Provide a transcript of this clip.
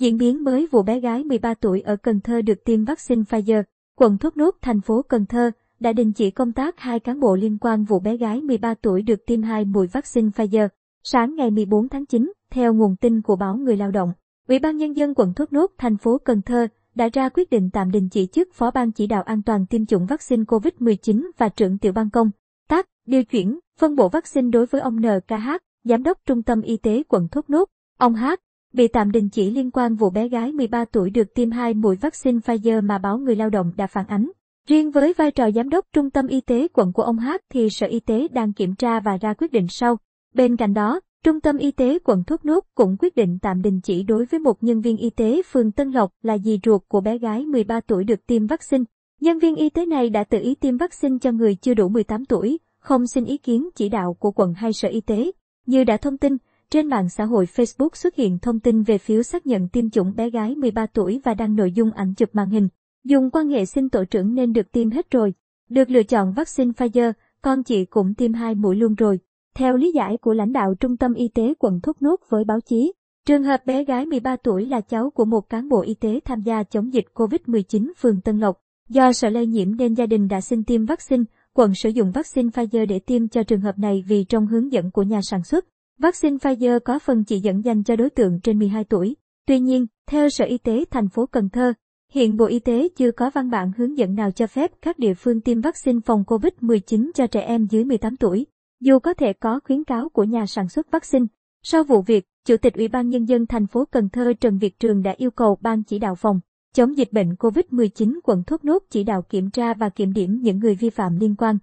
Diễn biến mới vụ bé gái 13 tuổi ở Cần Thơ được tiêm vaccine Pfizer, quận Thốt Nốt, thành phố Cần Thơ đã đình chỉ công tác hai cán bộ liên quan vụ bé gái 13 tuổi được tiêm hai mũi vaccine Pfizer. Sáng ngày 14 tháng 9, theo nguồn tin của báo Người Lao động, Ủy ban Nhân dân quận Thốt Nốt, thành phố Cần Thơ đã ra quyết định tạm đình chỉ chức Phó ban chỉ đạo an toàn tiêm chủng vaccine COVID-19 và trưởng tiểu ban công, tác, điều chuyển, phân bổ vaccine đối với ông NKH, Giám đốc Trung tâm Y tế quận Thốt Nốt. Ông H bị tạm đình chỉ liên quan vụ bé gái 13 tuổi được tiêm hai mũi vaccine Pfizer mà báo Người Lao động đã phản ánh. Riêng với vai trò giám đốc trung tâm y tế quận của ông Hát thì Sở Y tế đang kiểm tra và ra quyết định sau. Bên cạnh đó, Trung tâm Y tế quận Thốt Nốt cũng quyết định tạm đình chỉ đối với một nhân viên y tế phường Tân Lộc là dì ruột của bé gái 13 tuổi được tiêm vaccine. Nhân viên y tế này đã tự ý tiêm vaccine cho người chưa đủ 18 tuổi, không xin ý kiến chỉ đạo của quận hay sở y tế. Như đã thông tin, trên mạng xã hội Facebook xuất hiện thông tin về phiếu xác nhận tiêm chủng bé gái 13 tuổi và đăng nội dung ảnh chụp màn hình. Dùng quan hệ xin tổ trưởng nên được tiêm hết rồi. Được lựa chọn vaccine Pfizer, con chị cũng tiêm hai mũi luôn rồi. Theo lý giải của lãnh đạo Trung tâm Y tế quận Thốt Nốt với báo chí, trường hợp bé gái 13 tuổi là cháu của một cán bộ y tế tham gia chống dịch COVID-19 phường Tân Lộc. Do sợ lây nhiễm nên gia đình đã xin tiêm vaccine, quận sử dụng vaccine Pfizer để tiêm cho trường hợp này vì trong hướng dẫn của nhà sản xuất, Vaccine Pfizer có phần chỉ dẫn dành cho đối tượng trên 12 tuổi. Tuy nhiên, theo Sở Y tế thành phố Cần Thơ, hiện Bộ Y tế chưa có văn bản hướng dẫn nào cho phép các địa phương tiêm vaccine phòng COVID-19 cho trẻ em dưới 18 tuổi. Dù có thể có khuyến cáo của nhà sản xuất vaccine, sau vụ việc, Chủ tịch Ủy ban Nhân dân thành phố Cần Thơ Trần Việt Trường đã yêu cầu Ban chỉ đạo phòng chống dịch bệnh COVID-19 quận Thốt Nốt chỉ đạo kiểm tra và kiểm điểm những người vi phạm liên quan.